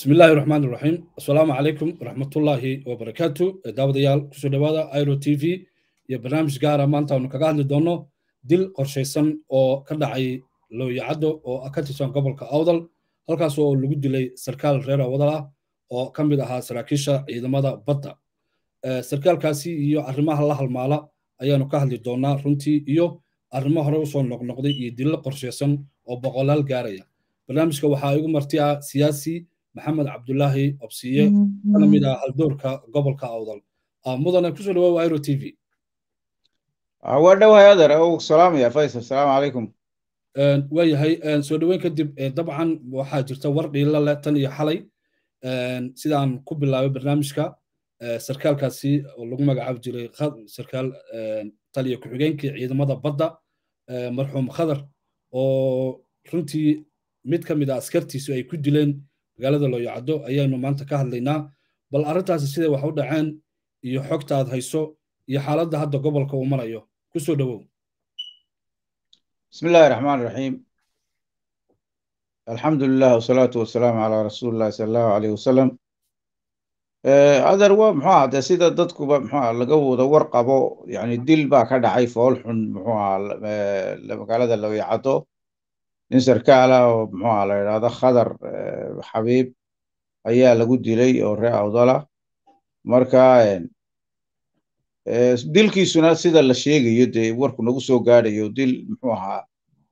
bismi illaahi raxmaan iraxiim assalaamu calaykum waraxmatullaahi wabarakaatu eh, daawadayaal kusoo dhawaada iro t v iyo barnaamij gaara maanta aanu kaga hadli doonno dil qorshaysan oo ka dhacay looyacaddo oo ka tirsan gobolka awdal halkaas oo lagu dilay sarkaal reer awdal ah oo ka mid ahaa saraakiisha ciidamada badda eh, sarkaalkaasi iyo arrimaha la halmaala ayaanu ka hadli doonaa runtii iyo arrimo hore usoo noqnoqday iyo dillo qorshaysan oo boqolaal gaaraya barnaamijka waxaa igu marti ah siyaasi maxamed cabdulaahi obsiye mm-hmm. kana mid ah haldoorka gobolka awdal ah, mudane kusoo dhawow airo t v ah, waa dhowahay adeer u salaamaya faysal salaamu calaykum waayahay soo dhoweyn kadib dabcan waxaa jirta war dhiila leh tan iyo xalay sidaan ku bilaabay barnaamijka sarkaalkaasi oo lagu magacaabi jiray sarkaal taliya ku-xigeenkii ciidamada badda marxuum khadar oo runtii mid ka mid a ah askartiisu ay ku dileen magaalada looyacaddo ayaynu maanta ka hadlaynaa bal arrintaasi siday wax u dhaceen iyo xogta aad hayso iyo xaaladda hadda gobolka uu marayo kusoo dhowow bismi illaahi raxmaan raxiim alxamdu lilah wasalaatu wasalaamu calaa rasuuli illahi sala allahu aleyh wasalam adar waa muxuaha dee sida dadkuba muxuaha laga wada war qabo yani dil baa ka dhacay fool xun muxuaha magaalada looyacaddo nin sarkaala oo muxuuha la idhahdo khadar eh, xabiib ayaa lagu dilay oo ree awdala marka eh, eh, dilkiisuna sida la sheegayo dee warku nagu soo gaadhayo dil muxuu ahaa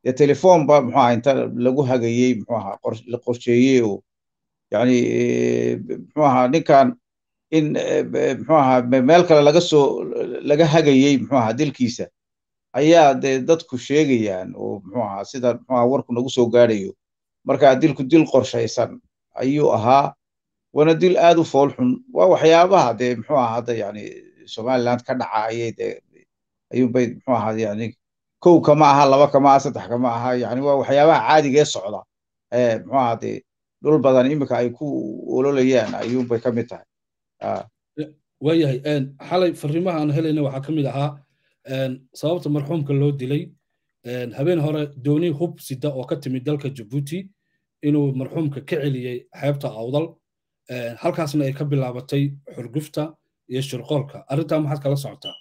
dee telefonba muxuaha inta lagu hagayey muxuaha la qorsheeyey oo yani muxuu ahaa ninkan in muxuu ahaa meel kale laga soo laga hagayey muxuu ahaa dilkiisa ayaa dee dadku sheegayaan oo sida warku nagu soo gaadhayo markaa dilku dil qorshaysan ayuu ahaa wana dil aad u fool xun waa waxyaabaha dee muxuu aha hadda yani somaliland ka dhaca ayay dee ayuunbay muxuu ahaa yani kow kama aha laba kama aha saddex kama aha yani waa waxyaabaha caadiga socda ee muxuu aha dee dhul badan iminka ay ku ololayaan ayuunbay ka mid tahay waayahay xalay fariimaha aan helayna waxaa ka mid ahaa sababta marxuumka loo dilay habeen hore dooni hub sida oo ka timid dalka jabuuti inuu marxuumka ka celiyey xeebta awdal halkaasna ay ka bilaabatay xurgufta iyo shirqoolka arrintaa maxaad kala socotaa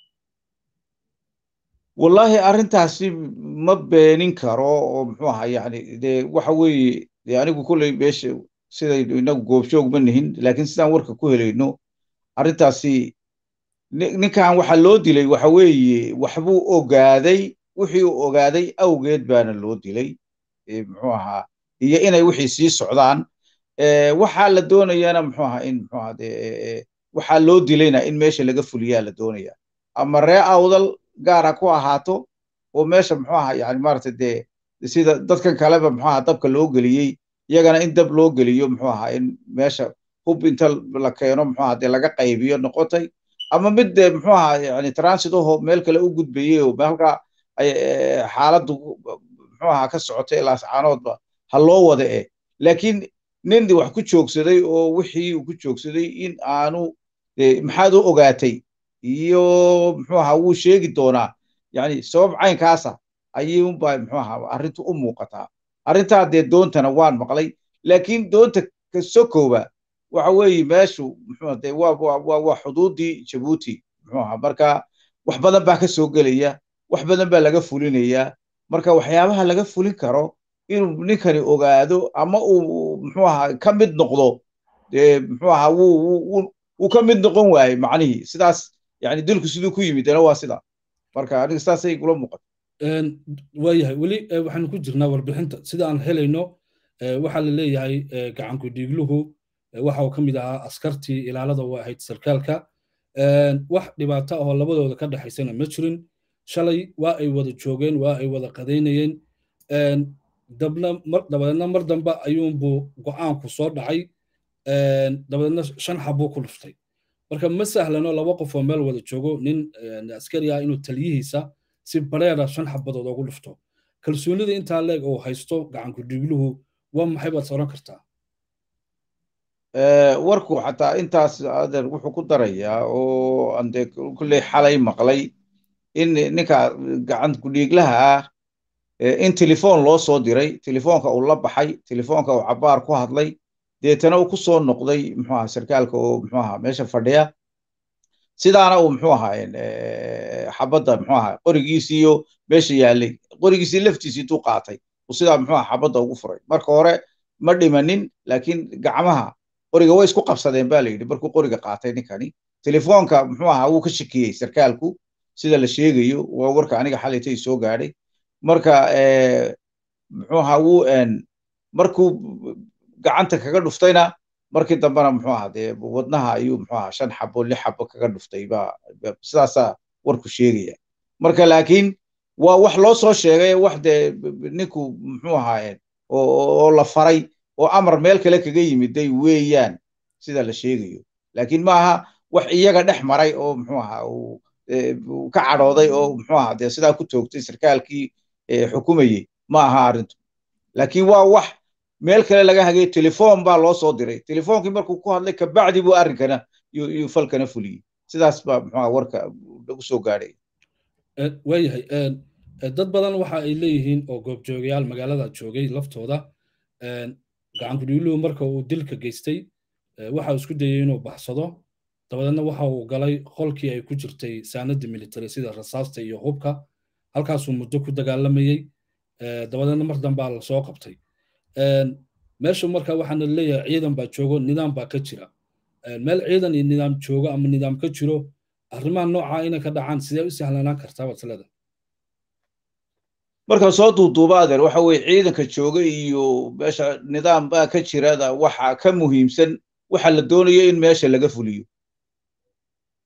wallaahi arrintaasi ma beenin karo oo muxuu ahaa yani dee waxa weeye dee anigu kolley meesha sidaynu inagu goobjoog ma nihin laakiin sidaan warka ku helayno arrintaasi ninkan waxa loo dilay waxa weeye waxbuu ogaaday wixii uu ogaaday awgeed baana loo dilay muxuu ahaa iyo inay wixii sii socdaan waxaa la doonayana muxuu ahaa in muxuu ahaa waxaa loo dilayna in meesha laga fuliyaa la doonaya ama ree awdal gaara ku ahaato oo meesha muxuu ahaa yani maaragtay dee sida dadkan kaleba muxuu ahaa dabka loo geliyey iyagana in dab loo geliyo muxuu ahaa in meesha hub inta la keeno muxuu ahaa dee laga qaybiyo noqotay ama mid eh, mxuu ahaa yani transit aho meel kale u gudbayey oo halkaa eh, xaaladdu mxuu ahaa ka ilaa sacaanoodba ha loo wada e laakiin nin wax ku joogsaday oo wixii uu ku joogsaday in aanu maxaad u ogaatay iyo mxuu ahaa wuu sheegi doonaa yani sabab caynkaasa ayuunba mxuu ahaa arrintu u muuqataa arrintaa dee doontana waan maqlay laakiin doonta kasoo kooba waxa weeye meeshu waa xuduudii jabuuti marka wax badan baa ka soo gelaya wax badan baa laga fulinayaa marka waxyaabaha laga fulin karo inuu ninkani ogaado ama uu muxuu aha ka mid noqdo dee muxuu ahaa wuu ka mid noqon waaye macnihii sidaas yani dilku siduu ku yimid dana waa sidaa marka aniga sidaasay igula muuqata waayahay weli eh, waxaanu ku jirnaa warbixinta sida aan helayno eh, waxaa la leeyahay eh, gacanku dhiigluhu waxa uu ka mid ahaa askartii ilaalada u ahayd sarkaalka wax dhibaato ahoo labadooda ka dhexaysana ma jirin shalay waa ay wada joogeen waa ay wada qadaynayeen dabadeedna mar dambe ayuunbuu go'aanku soo dhacay dabadeedna shan xabuu ku dhuftay marka ma sahlano laba qof oo meel wada joogo nin askari ah inuu taliyihiisa si bareera shan xabadood ugu dhufto kalsoonida intaa leeg uu haysto gacanku dhigluhu waa maxay baad oran kartaa Eh, warku xataa intaas adeer wuxuu ku darayaa oo aan kulley xalay maqlay in ninka gacan kudhiiglaha ah eh, in telefoon loo soo diray telefoonka uu la baxay telefoonka uu cabaar ku hadlay deetana uu ku soo noqday muxuu aha sarkaalka oo muxuu aha meesha fadhiya sidaana uu muxuu ahaa eh, xabadda muxuu aha qorigiisiiyo meesha yaalay qorigiisii laftiisii duu qaatay uu sidaa muxuu aha xabadda ugu furay marka hore ma dhimanin laakiin gacmaha qoriga way isku qabsadeen baa la markuu qoriga qaatay ninkani telefoonka muxuu ahaa wuu ka shakiyey sarkaalku sida la sheegayo waa warka aniga xalaytay soo gaadhay marka eh, muxuu ahaa wuu markuu gacanta kaga dhuftayna markii dambena muxuu ahaa dee wadnaha ayuu muxuu ahaa shan xabo lix xabo kaga dhuftay ba sidaasaa warku sheegaya marka laakiin waa wax loo soo sheegay wax dee ninku muxuu ahaa oo la faray oo amar meel kale kaga yimiday weeyaan sida la sheegayo laakiin maaha wax iyaga dhex maray oo mxuu aha eh, ka cadhooday oo mxuu aha dee sidaa ku toogtay sarkaalkii eh, xukumayey ma aha arrintu laakiin waa wax meel kale laga hagay telefoon baa loo soo diray telefoonkii markuu ku hadlay kabacdi buu arrinkana yuu falkana fuliyey sidaas baa mxuaha warka lagu soo gaadhay e, waayahay e, e, dad badan waxa ay leeyihiin oo goobjoogayaal magaalada joogay laftooda gacangudiiluhu marka uu dilka geystay waxa isku dayey inuu baxsado dabadeedna waxa uu galay qolkii ay ku jirtay saanada military sida rasaasta iyo hubka halkaasuu muddo ku dagaalamayey dabadeedna mar dambaa lasoo qabtay meeshu marka waxaana leeyahay ciidan baa joogo nidaam baa ka jira meel ciidan iyo nidaam joogo ama nidaam ka jiro arrimaha noocaa ah inay ka dhacaan sidee u sahlanaan kartaa waad marka soo duuduubaadeen waxa weye ciidanka jooga iyo meesha nidaam baa ka jirada waxa ka muhiimsan waxa la doonayo in meesha laga fuliyo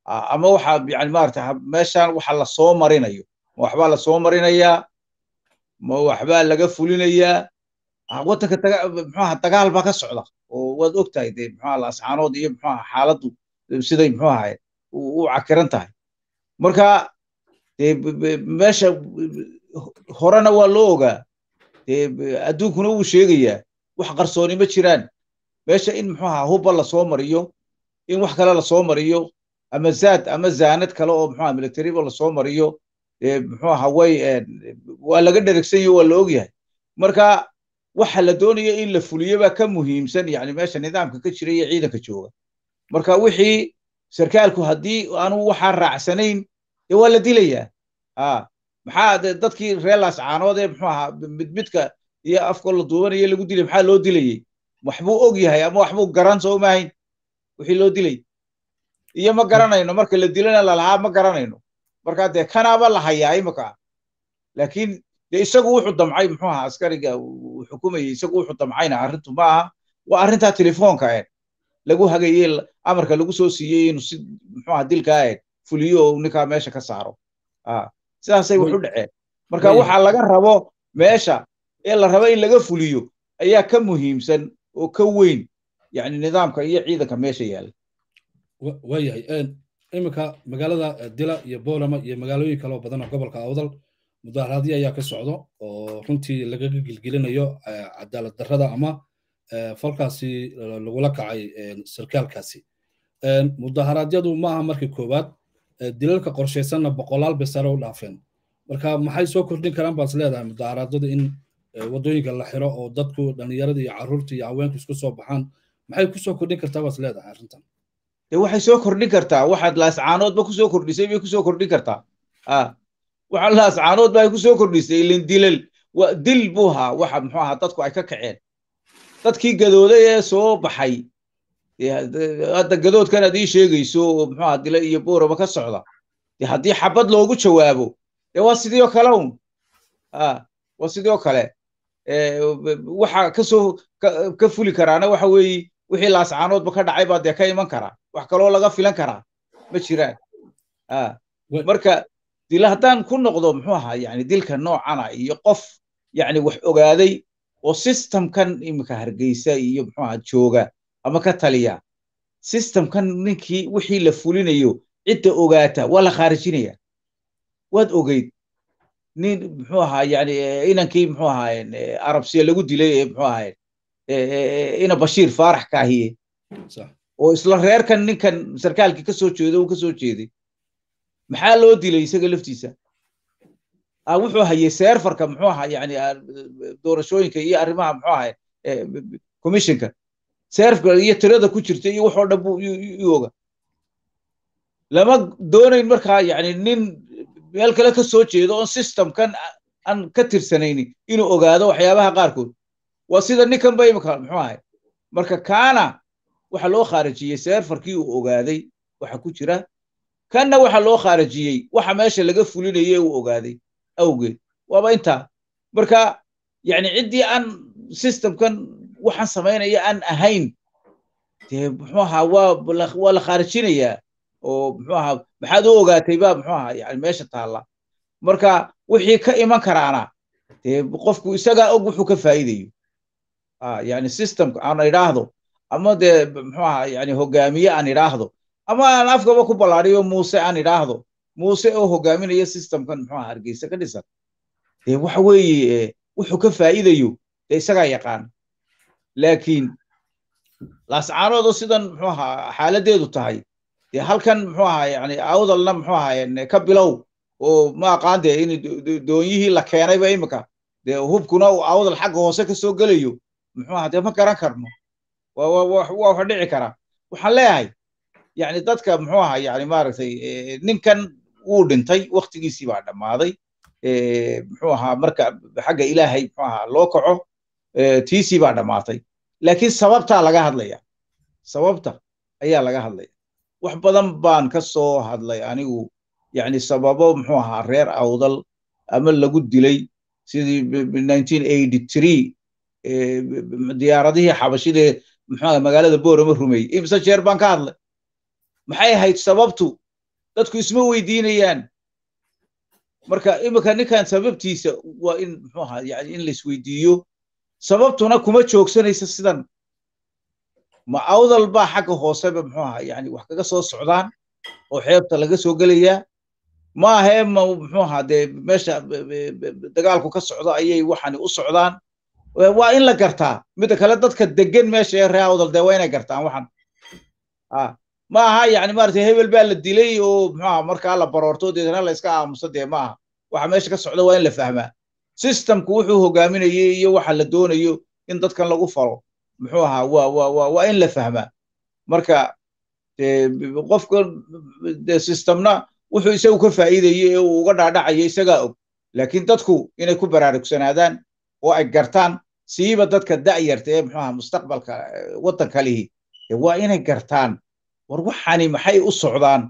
ah, ama waxa yani maarata meeshan waxa lasoo marinayo ma waxbaa lasoo marinayaa ma waxbaa laga fulinayaa ah, wadanka mxuaha dagaal baa ka socda oo waad ogtahay tahay dee mxuaha laascaanood iyo mxuaha xaaladdu siday mxu ahay u cakiran tahay marka dee meesha horena waa loo ogaa adduunkuna wuu sheegayaa wax qarsooni ma jiraan meesha in muxuu ahaa hubba lasoo mariyo in wax kale lasoo mariyo ama zaad ama zaanad kale oo muxuaha militaribo lasoo mariyo muxuu ahaa way waa laga dheregsanyaho waa la ogyahay marka waxa la doonaya in la fuliyo baa ka muhiimsan yani meesha nidaamka ka jira iyo ciidanka jooga marka wixii sarkaalku haddii aanu waxaa raacsanayn dee waa la dilayaa maxaa de dadkii reelaas caanood ee midmidka iyo afkoo la duubanaya lagu dilay maxaa loo dilayey waxbuu og yahay ama waxbuu garan soo maahayn wixii loo dilay iyo ma garanayno marka la dilana lalahaa ma garanayno marka dee kanaaba la hayaa imaka laakiin dee isagu wuxuu damcay muxuu ahaa askariga xukumayay isagu wuxuu damcayna arrintu ma aha waa arrintaa telefoonka ahed lagu hagayey amarka lagu soo siiyey inuu si muxuu aha dilkaa ahed fuliyo ninkaa meesha ka saaro a sidaasay wax u dhaceen marka waxaa laga rabo meesha ee la rabo in laga fuliyo ayaa ka muhiimsan oo ka weyn yani nidaamka iyo ciidanka meesha yaalla waayahay iminka magaalada dila iyo boolama iyo magaalooyin kale oo badan oo gobolka awdal mudaharaadyo ayaa ka socdo oo runtii lagaga gelgelinayo cadaalad darrada ama falkaasi lagula kacay sarkaalkaasi mudaharaadyadu maaha markii koowaad dilalka qorshaysanna boqolaal bay sare u dhaafeen marka maxay soo kordhin karaan baas leedahay mudaaharaadada in eh, waddooyinka la xiro oo dadku dhalinyarada iyo caruurta iyo haweenku isku soo baxaan maxay kusoo kordhin kartaa baas leedahay arrintan de waxay soo kordhin kartaa waxaad laascaanoodba kusoo kordhisay bay kusoo kordhin kartaa waxa laascaanood baa kusoo kordhisay ilin dilal dil buu ahaa waxa muxuu ahaa dadku ay ka kaceen dadkii gadooday ee soo baxay hadda gadoodkan aad ii sheegayso oo muxuaha iyo booraba ka socda de haddii xabad loogu jawaabo de waa sidii oo kale un waa sidii oo kale waxa kasoo ka fuli karaana waxa weeye wixii laascaanoodba ka dhacay baa dee ka iman karaa wax kaloo laga filan karaa ma jiraan marka dil haddaan ku noqdo muxuu ahaa yani dilka noocana iyo qof yani wax ogaaday oo systemkan imika hargeysa iyo muxuaha jooga ama ka taliya sistemkan ninkii wixii la fulinayo cidda ogaata waa la khaarijinaya waad ogeyd nin muxuu ahaa yani eh, inankii muxuu ahaayeen eh, arabsiya lagu dilay ee eh, muxuu ahaayeen ina bashiir faarax kaahiye oo isla reerkan ninkan sarkaalkii kasoo soo jeedo uu kasoo jeeday maxaa loo dilay isaga laftiisa a ah, wuxuu hayay seerfarka muxuu ahaa yani ah, doorashooyinka iyo arrimaha muxuu ahaayeen commissionka seerfka iyo tirada ku jirta iyo waxoo dhan buu u oga lama doonayn markaa yani nin meel kale ka soo jeedo oon systemkan aan ka tirsanayni inuu ogaado waxyaabaha qaarkood waa sida ninkanba ba imika muxuu ahay marka kaana waxa loo khaarijiyey seerfarkii uu ogaaday waxa ku jira kanna waxa loo khaarijiyey waxa meesha laga fulinaye uu ogaaday awgeed waaba intaa marka yani ciddii aan systemkan waxaan samaynaya aan ahayn dee muxuu ahaa waa la khaarijinayaa oo muxuu ahaa maxaad u ogaatay baa muxuu ahaa yani meesha taalla marka wixii ka iman karaana dee qofku isagaa og wuxuu ka faaidayo yani systemka aan idhaahdo ama dee muxuu ahaa yani hogaamiye aan idhaahdo ama aan afkaba ku ballaariyo muuse aan idhaahdo muuse oo hogaaminaya systemkan muxuu ahaa hargeysa ka dhisan dee waxa weeye wuxuu ka faaidayo dee isagaa yaqaan laakiin laascaanoodoo sidan mxuu ahaa xaaladeedu tahay dee halkan mxuu ahaa yani awdalna mxuu ahaa ka bilow oo ma aqaan dee in doonyihii la keenayba imika dee hubkuna uu awdal xagga hoose kasoo gelayo mxuu aha dee ma garan karno waa wax dhici kara waxaan leeyahay yani dadka mxuu ahaa yani maaragtay eh, ninkan wuu dhintay waktigiisii baa dhammaaday eh, mxuu ahaa marka xagga ilaahay mxuu ahaa loo kaco tiisii baa dhammaatay laakiin sababtaa laga hadlaya sababta ayaa laga hadlaya wax badan baan ka soo hadlay anigu yani sababo muxuu ahaa reer awdal ama lagu dilay sidii diyaaradihii xabashidee mxua magaalada boorama rumeeyey imse jeer baan ka hadlay maxay ahayd sababtu dadku isma weydiinayaan marka imika ninkan sababtiisa waa in mxuu ahaa yani in laisweydiiyo sababtuna kuma joogsanaysa sidan ma awdal baa xagga hooseba muxuu aha yani wax kaga soo socdaan oo xeebta laga soo gelayaa maahae ma muxuu aha dee meesha dagaalku ka socdo ayay waxani u socdaan waa in la gartaa midda kale dadka degan meesha ee ree awdal dee waa inay gartaan waxan ah, ma aha yani maarata hebel baa la dilay oo muxuaha markaa la baroorto deetana la iska aamuso dee maaha waxa meesha ka socda waa in la fahmaa systemku wuxuu hogaaminayey iyo waxa la doonayo in dadkan lagu falo muxuu ahaa waa in la fahmaa marka eh, qofka de systemna wuxuu isagu ka faa'iidayey ee uu uga dhaadhacaya isagaa og laakiin dadku inay ku baraarugsanaadaan oo ay gartaan siiba dadka da'yarta ee muxuu aha mustaqbalka eh, waddanka lihi waa inay gartaan war waxani maxay u socdaan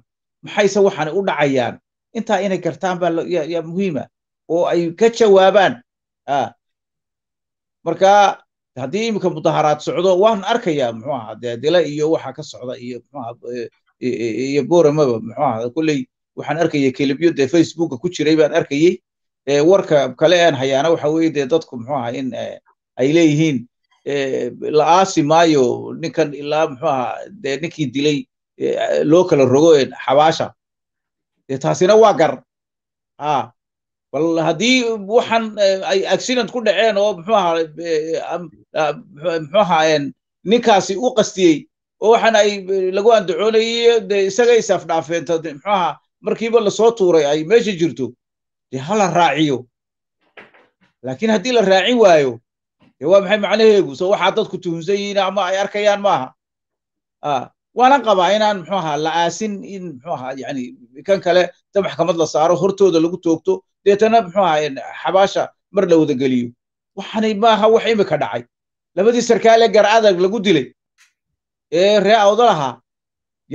maxayse waxani u dhacayaan intaa inay gartaan baa muhiima oo ay ka jawaabaan ah. marka haddii iminka mudaharaad socdo waan arkayaa muxuu aha de iyo waxa ka socda iyo muxuaha e, e, e, iyo boramaba muxuu aha kolley waxaan arkayay kelibyo dee facebooka ku jiray baan arkayey warka kale aan hayaana waxa weye dee dadku muxuu aha in ay leeyihiin la aasi maayo ninkan ilaa muxuu aha dee ninkii dilay loo kala rogo xabaasha de taasina waa gar a ah bal haddii waxan eh, ay accident ku dhaceen oo muxuu ahaa eh, muxuu ahaayeen ninkaasi u qastiyey oo waxaan ay eh, lagu andacoonayay de isaga isaaf dhaafeen muxuu ahaa markiiba lasoo tuuray ay meesha jirto de ha la raaciyo laakiin haddii la raacin waayo de waa maxay macnaheegu so waxaa dadku tuhunsan yihiin ama ay arkayaan maaha ah, waanan qabaa inaan muxuu ahaa la aasin in muxuu ahaa yani kan kale da maxkamad la saaro hortooda lagu toogto deetana muxuu ahay xabaasha mar la wadageliyo waxani maaha wax imika dhacay labadii sarkaal ee gar adag lagu dilay ee ree awdalahaa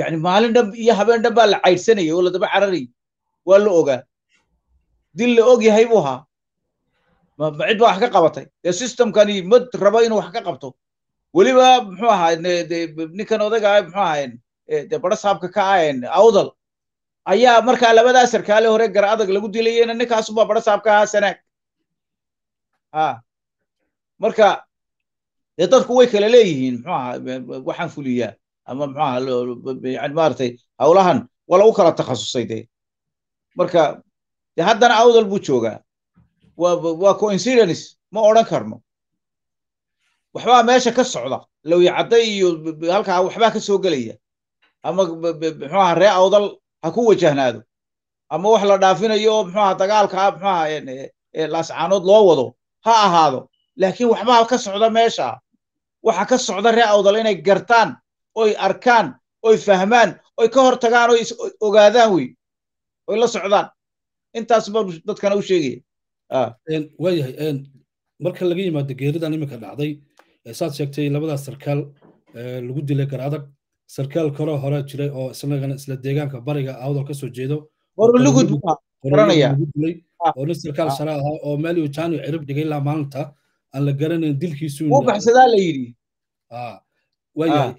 yani maalin dhan iyo habeen dhan baa la caydhsanayay oo ladaba cararayay waa la ogaa dil la og yahay buu ahaa ma cid ba wax ka qabatay dee systemkani mad rabo inuu wax ka qabto weliba muxuu ahaa ninkan odagaa muxuu ahayn dee barasaabka ka ahayn awdal ayaa markaa labadaa sarkaale hore gar adag lagu dilayena ninkaasubaa barasaabka ahaa sanaag marka dee dadku way kala leeyihiin mxu aha waxaan fuliyaa ama mxu aha waa lagu kala takhasusay dee marka de haddana awdal buu joogaa waa coincidence ma odran karno waxbaa meesha ka socda lawya iyo halkaa waxbaa ka soo gelaya ama mxu aha ree awdal ha ku wajahnaado ama wax la dhaafinayo oo mxuaha dagaalkaa mxuaha eh, eh, laascaanood loo wado ha ahaado laakiin waxbaa ka socda meesha waxa ka socda ree awdal inay gartaan oy arkaan oy fahmaan oy ka hor tagaan oy ogaadaan wey oy la socdaan intaas ba dadkana u sheegaya ah. waayahay marka laga yimaado geeridan iminka dhacday saad sheegtay labadaas sarkaal lagu dilay gar adag sarkaal kalo hore jiray oo isagana isla deegaanka bariga awdal ka jeedo oo sarkaal ah. sare ahaa oo meel uu jaanu cirib dhigay ilaa maalinta aan la garanayn dilkiisu ah, ah.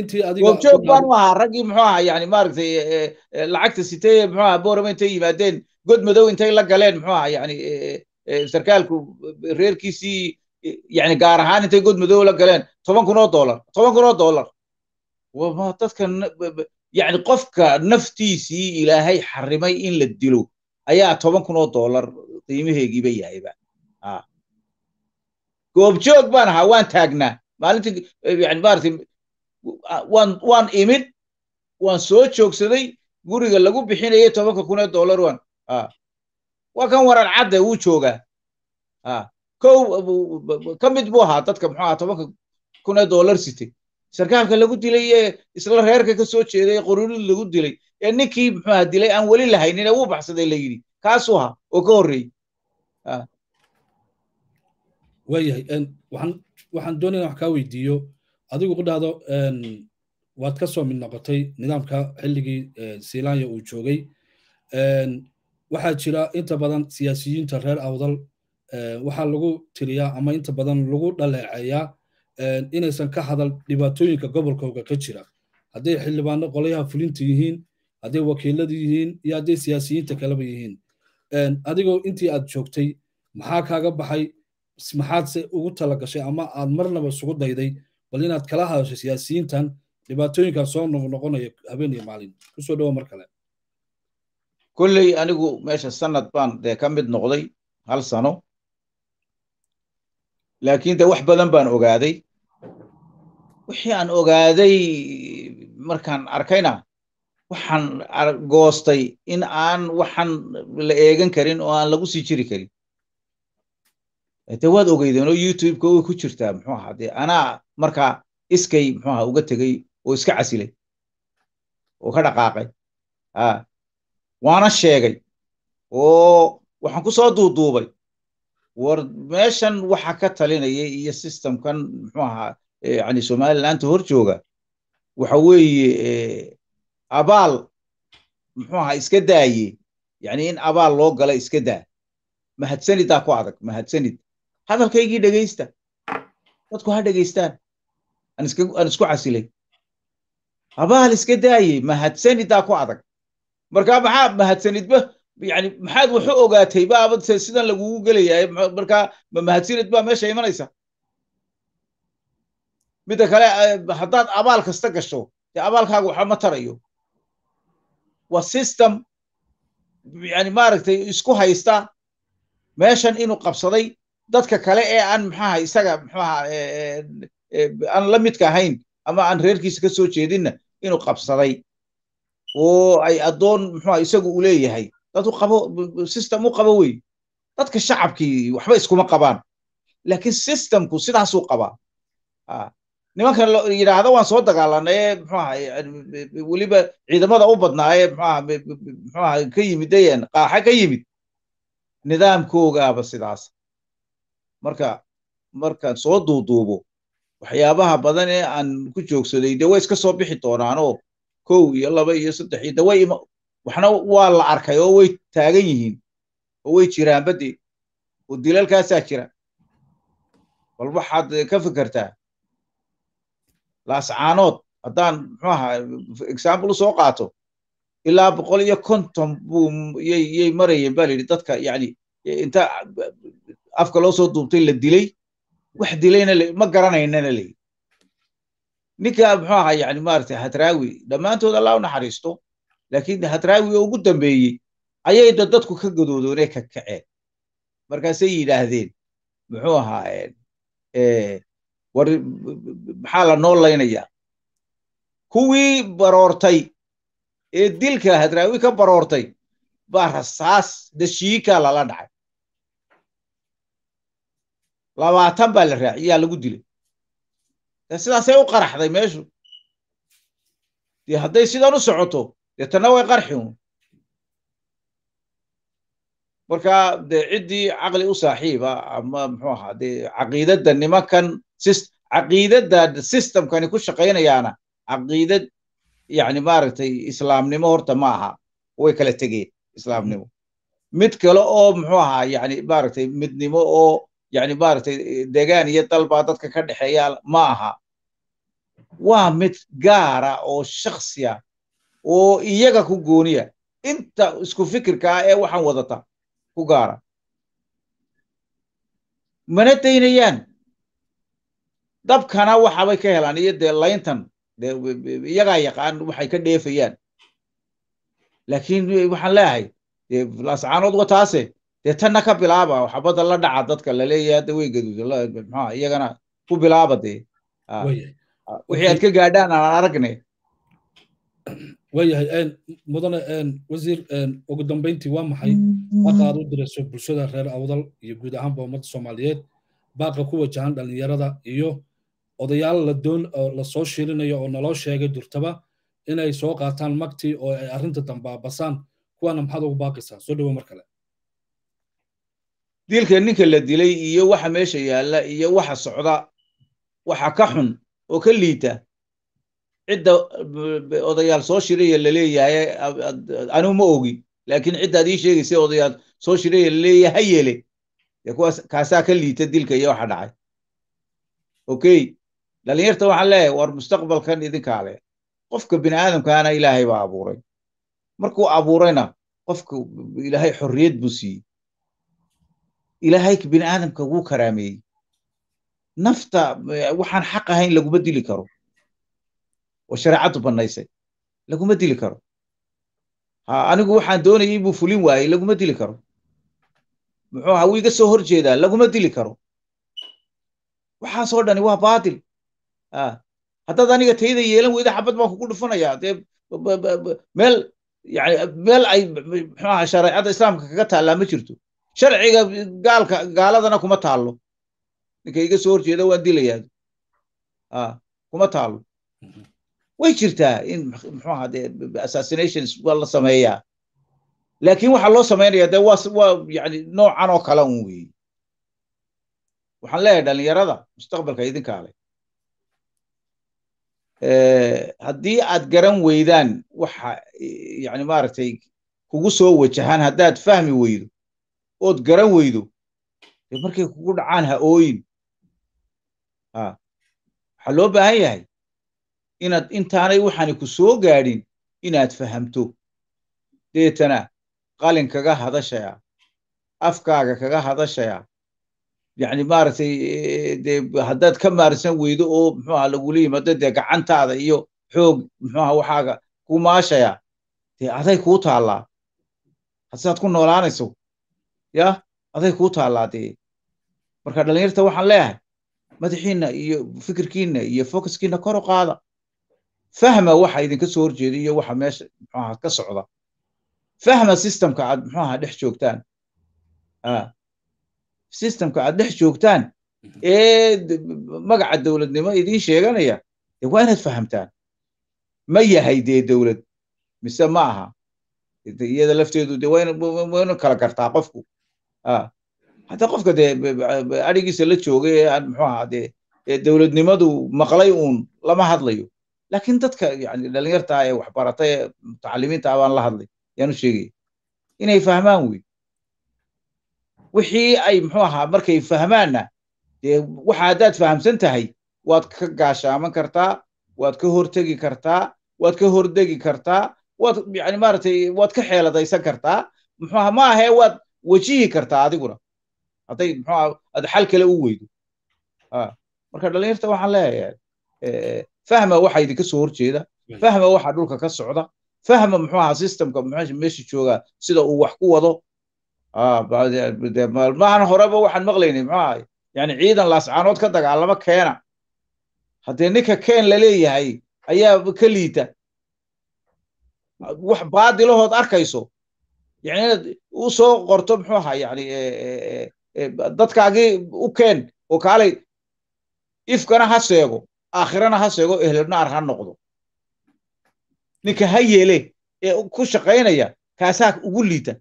intii adigojoog baan u ahaa raggii muxuu ahaa yani maaragtay eh, eh, eh, lacagta sitee muxuu ahaa boorama intay yimaadeen god madow intay la galeen muxuu ahaa yani sarkaalku reerkiisii yani gaar ahaan intay god madow la galeen toban kun oo doolar toban kun oo doolar wama dadka yani qofka naftiisii ilaahay xarimay in la dilo ayaa toban kun oo dollar qiimaheegiiba yahayba goobjoog baan ahaa waan taagnaa maalintii yani maarata waan waan imid waan soo joogsaday guriga lagu bixinaya tobanka kun oo dollar waan waa kan waran cadde wuu joogaa a kow ka mid buu ahaa dadka muxuu aha tobanka kun ee dollar sitay sarkaalka lagu dilay ee isla reerka ka soo jeeda ee qorulida lagu dilay ee ninkii muxuaha dilay aan weli lahaynin lahaynine wuu baxsaday la yidhi kaasu ha oo ka horreeyey ah. waayahay waxaan doonaya wax kaa weydiiyo adigu ku waad ka soo mid noqotay nidaamka xilligii e, selaanya uu joogay waxaa jira inta badan siyaasiyiinta reer awdal e, waxaa lagu tiriyaa ama inta badan lagu dhaleeceeyaa inaysan ka hadal dhibaatooyinka gobolkooga ka jira hadday xildhibaano qolayaha fulinta yihiin hadday wakiilada yihiin iyo hadday siyaasiyiinta kaleba yihiin adigoo intii aad joogtay maxaa kaaga baxay maxaadse ugu talagashay ama aad marnaba isugu dayday bal inaad kala hadasho siyaasiyiintan dhibaatooyinkan soo noqnoqonaya habeen iyo maalin kusoo dhawo mar kale kolley anigu meesha sanad baan dee ka mid noqday hal sano laakiin de wax badan baan ogaaday wixii aan ogaaday markaan arkayna waxaan goostay in aan waxaan la eegan karin oo aan lagu sii jiri karin de eh, waad ogeydeen oo youtubeka way ku jirtaa muxuu aha de anaa markaa iskay muxuu aha uga tegey oo iska casilay oo ka dhaqaaqay ah, waana sheegay oo waxaan ku soo duuduubay war meeshan waxa ka talinaya iyo systemkan muxuu ahaa eh, yani somalilanta hor jooga waxa weeye eh, abaal muxuu ahaa iska daaye yani in abaal loo gala iska daa mahadsanidaa ku adag mahadsanid hadalkaygii dhegaysta dadku ha dhegaystaan aan isku casilay abaal iska daayey mahadsaniddaa ku adag markaa maxaa mahadsanidba yani maxaad waxu ogaatay baaba sidan lagugu gelayaay markaa mahadsinid baa meesha imanaysa midda kale haddaad abaal kasta gasho dee abaalkaagu waxba ma tarayo waa system yani maaragtay isku haysta meeshan inuu qabsaday dadka kale ee aan maxaha isaga maxaha aan la midka ahayn ama aan reerkiisa ka soo jeedinna inuu qabsaday oo ay addoon muxuha isagu u leeyahay dad uqabo system u qabo wey dadka shacabkii waxba iskuma qabaan laakiin systemku sidaasuu qabaa nimankan yidhaahda waan soo dagaalanay ee mxu weliba ciidamada u badnaa ee mxuaha mxuaha ka yimid dayan qaaxa ka yimid nidaamkoogaaba sidaas marka markaan soo duuduubo waxyaabaha badan ee aan ku joogsaday de way iska soo bixi doonaanoo kow iyo laba iyo saddex iyo de way waxna waa la arkay oo way taagan yihiin oo way jiraan baddi oo dilalkaasaa jira bal waxaad ka fikirtaa laascaanood haddaan muxuu ahaa example usoo qaato ilaa boqol iyo konton buu yyyay marayeen baa la yidhi dadka yacni inta afka loo soo duubtay la dilay wax dilayna ma garanaynana leeyi ninka muxuu ahaa yani maaragtay hadraawi dhammaantood allah u naxariisto laakiin hadraawi ugu dambeeyey ayayna dadku ka gadoodoonae ka kaceen markaasay yidhaahdeen muxuu ahaayeen eh, eh, war maxaa la noolaynayaa kuwii baroortay ee dilka hadraawi ka baroortay baa rasaas dashiika lala dhacay labaatan baa la raaciy yaa lagu dilay sidaasay u qaraxday meeshu dee hadday sidan u socoto deetana way qarxi un marka de ciddii caqli u saaxiiba ama mxuu ahaa de caqiidada nimankan caqiidadda systemkani ku shaqaynayaana caqiidad yani maaragtay islaamnimo horta ma aha way kala tegeen islaamnimo mid kale oo mxuu ahaa yani maaragtay midnimo oo yani maaragtay degaan iyo dalbaa dadka ka dhexeeya ma aha waa mid gaara oo shaksiya oo iyaga ku gooniya inta isku fikirka ah ee waxaan wadata ku gaara mana daynayaan dabkana waxabay ka helaan iyo dee layntan de iyagaa yaqaan waxay ka dheefayaan laakiin waxaan leeahay de lascaanood wataase dee tanna ka bilaaba xabadda la dhaca dadka laleeyaha de way gaduuda iyagana ku bilaaba dee ah, ah, wixii aad ka gaadhaan aan aragne waayahay mudane wasiir ugu dambeyntii waa maxay baqa mm-hmm. aad u dirayso bulshada reer awdal iyo guud ahaanba ummadda soomaaliyeed baaqa ku wajahan dhallinyarada iyo odayaal la lasoo shirinayo oo naloo sheegay durtaba inay soo qaataan magtii oo ay arrinta dambaabasaan kuwaana maxaad ugu baaqaysaan soo dhowo mar kale dilka ninka la dilay iyo waxa meesha yaalla iyo waxa socda waxa ka xun oo ka liita cidda odayaal soo shiraya laleeyahay anigu ma ogi laakiin ciddaad ii sheegaysa odayaal soo shiraya laleeyahay ha yele dee kaasaa ka liita dilka iyo waxa dhacay okay dhalinyarta waxaan leeyahay war mustaqbalkan idinkaa leh qofka bini aadamkaana ilaahay baa abuuray markuu abuurayna qofka ilaahay xorriyad buu siiyey ilaahay bini aadamka wuu karaameeyey nafta e, waxaan xaq ahayn laguma dili karo oo shareecaddu bannaysay laguma dili karo ha anigu waxaan doonayay buu fulin waayey laguma dili karo muxuu aha wuu iga soo hor jeedaa laguma dili karo waxaasoo dhani waa baatil a haddaad aniga tayda yeelan weyda xabad baan kugu dhufanaya dee meel yani meel ay muxuu aha shareecada islaamka kaga taallaa ma jirto sharciga gaalka gaaladana kuma taallo ninka iga soo hor jeeda waan dilayaa kuma taallo mhm way jirtaa in mxuaha dee assassinations waa la sameeyaa laakiin waxaa loo samaynaya de waa waa yani noocan oo kale un weeye waxaan leeyahay dhallinyarada mustaqbalka idinka eh, haddii aad garan weydaan waxa yani maaragtay kugu soo wajahaan haddaad fahmi weydo ood garan weydo dee markay kugu dhacaan ha ooyin a ah, waxaa loo baahan yahay inaad intaanay waxaani ku soo gaadhin inaad fahamto deetana qalin kaga hadashaya afkaaga kaga hadashaya yacni maaragtay eh, dee haddaad ka maarsan weydo oo muxuaha lagula yimaado dee gacantaada iyo xoog muxuaha waxaaga ku maashaya dee aday kuu taallaa hadsaad ku noolaanayso ya aday kuu taallaa dee marka dhallinyarta waxaan leeyahay madaxiinna iyo fikirkiinna iyo focuskiinna kor u qaada fahma waxa idinka soo horjeeda iyo waxa meesha mxuaha ka socda fahma systemka aad mxuaha dhex joogtaan systemka aad dhex joogtaan mhm. ee magaca dowladnimo idiin sheeganaya de waa inaad fahamtaan ma yahay dee dowlad mise ma aha iyada lafteedu de waynu kala gartaa qofku hataa qofka dee arigiisa la jooga ee aan mxuaha de dowladnimadu maqlay uun lama hadlayo laakiin dadka yani dhalinyartaa ee waxbaratay baratay ee mutacalimiinta ah la hadlay yaanu sheegaya inay fahmaan wey wixii ay muxuu ahaa markay fahmaanna dee waxa haddaad fahamsan tahay waad ka gaashaaman kartaa waad ka hortegi kartaa waad ka hordegi kartaa waad yani maaratay waad ka xeeladaysan kartaa muxuaha ma ahee waad wejihi kartaa adiguna hadday muxuaha aad xal kale u weydo marka dhalinyarta waxaan leeyahay Eh, fahma waxa idinka soo horjeeda fahma waxa dhulka ka socda fahma muxuaha systemka muxuu meesha joogaa sida uu wax ku wado ah, maalmahan horeba waxaan maqlayna muxuu ahay yani ciidan laascaanood ka dagaalama keena haddee ninka keen laleeyahay ayaa ka liita wax baadilahood arkayso yani inaad u soo qorto muxuu ahaa yani e, e, e, dadkaagii u keen oo kaalay ifkana ha seego aakhirana ha seego ehlonaar ha noqdo ninka ha yeele ee ku shaqaynaya kaasaa ugu liita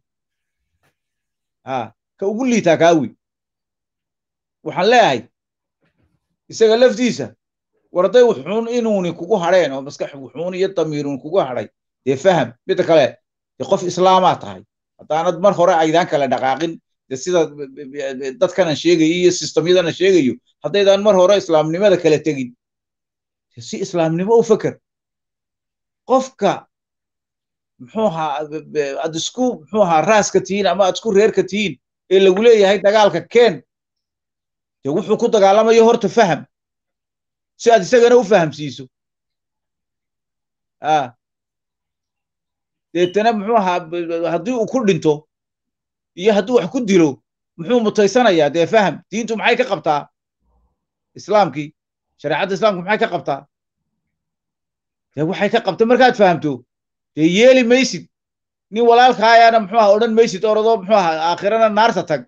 a ka ugu liitaa kaawi waxaan leeyahay isaga laftiisa warday wuxuun inuuni kugu hadheen oo maskax wuxuun iyo damiiruun kugu hadhay dee faham midda kale dee qof islaamaa tahay haddaanad mar hore aydaan kala dhaqaaqin de sida dadkanan sheegayo iyo sistamyadan sheegayo haddaydaan mar hore islaamnimada kala tegin si islaamnimo u feker qofka muxuu ahaa aad isku muxuu ahaa raaska tihiin ama aad isku reerka tihiin ee lagu leeyahay dagaalka keen dee wuxuu ku dagaalamayo horta faham si aad isagana u fahamsiiso a ah. deetana muxuu ahaa haddii uu ku dhinto iyo hadduu wax ku dilo muxuu mutaysanayaa dee faham diintu maxay ka qabtaa islaamkii shareecadda islaamku maxay ka qabtaa de waxay ka qabta markaad fahamto dee yeeli maysid nin walaalkaayaana muxuaha odhan maysid orodoo muxuaha aakhirana naarta tag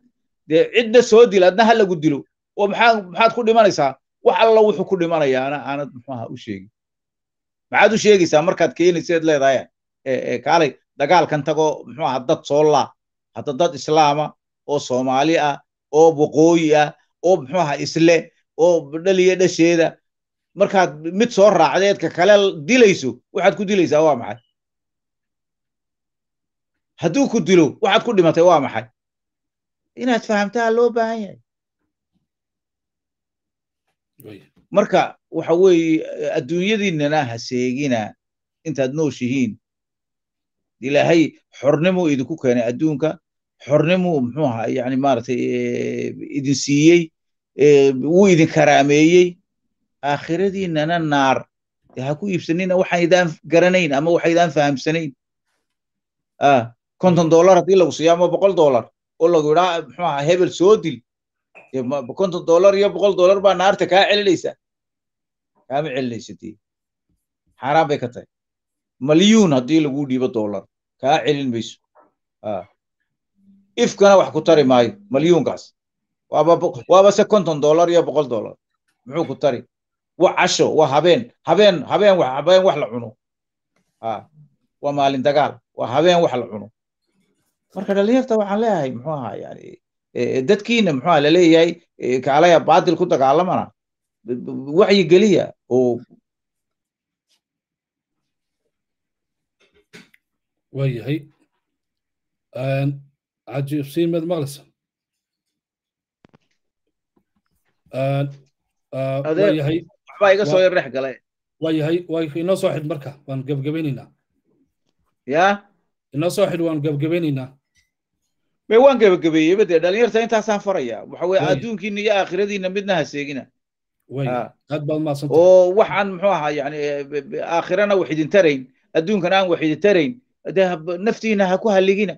dee cidna soo dil adna ha lagu dilo oo maxaa maxaad ku dhimanaysaa wax alla wuxuu ku dhimanayaa ana aanad muxuaha u sheegin maxaad u sheegaysaa markaad keenayseed leedahay kaalay dagaalkan tagoo muxuaha dad soo laa hadda dad islaama oo soomaali ah oo boqooyi ah oo muxuaha isle oo dhaliya dhasheeda markaad mid soo raacdeedka kale dilayso waxaad ku dilaysaa waa maxay hadduu ku dilo waxaad ku dhimatay waa maxay inaad fahamtaa loo baahan yahay marka waxa weeye adduunyadiinana ha seegina intaad nooshihiin ilaahay xornimuu idinku keenay adduunka xornimuu muxuu aha yani maaragtay idin siiyey wuu idin karaameeyey aakhiradiinana naar de ha ku iibsanina waxaydaan garanayn ama waxaydaan fahamsanayn konton dollar haddii lagu siiyo ama boqol dollar oo lagu idhaa ah, muxuu aha hebel soo dil konton dollar iyo boqol dollar baa naarta kaa celinaysa kaama celinaysa dee xaaraan bay ka tahay malyuun haddii lagu dhiibo dollar kaa celin mayso ifkana wax ku tari maayo malyuunkaas se konton dolar iyo boqol dolar muxuu ku tari wa casho wa habeen habeen habeen habeen wax la cuno a waa maalin dagaal waa habeen wax la cuno marka dhalinyarta waxaan leeyahay muxuu ahaa yani dadkiina muxuu laleeyahay kaalaya baatil ku dagaalamana wacyi geliya oo waayahay cajiib simed maqleysan waxbaa iga soo yar marka waan gebgebaynaynaa yaa inoo soo xidh waan gebgebaynaynaa may waan gebagabeeyey badee dhalinyarta intaasaan faraya waxa weye adduunkiina iyo aakhiradiina midna ha seegina oo wax aan muxuu ahaa yani eh, aakhirana wax idin tarayn adduunkan aan wax idin tarayn dee naftiina ha ku haligina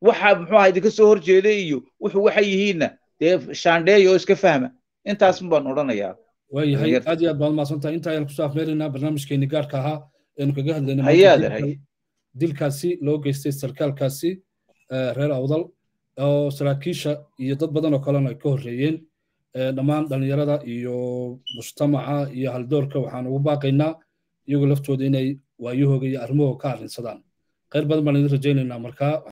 waxa muxuu ahaa idinka soo horjeeday iyo wuxuu waxay yihiinna dee shandheyo iska fahma intaas baan odhanayaa e waayahay aad iyo aad baad umaadsantahay intaa ayaan kusoo afreeraynaa barnaamijkeeni gaarka ahaa aynu kaga hadlayna dilkaasi loo geystay sarkaalkaasi e, reer awdal oo e, saraakiisha iyo dad badan oo kalena ay ka horreeyeen dhammaan dhallinyarada iyo mujtamaca iyo haldoorka waxaan ugu baaqaynaa iyagoo laftooda inay waayahooga iyo arrimahooga ka arrinsadaan khayr badan baan idin rajaynaynaa markaa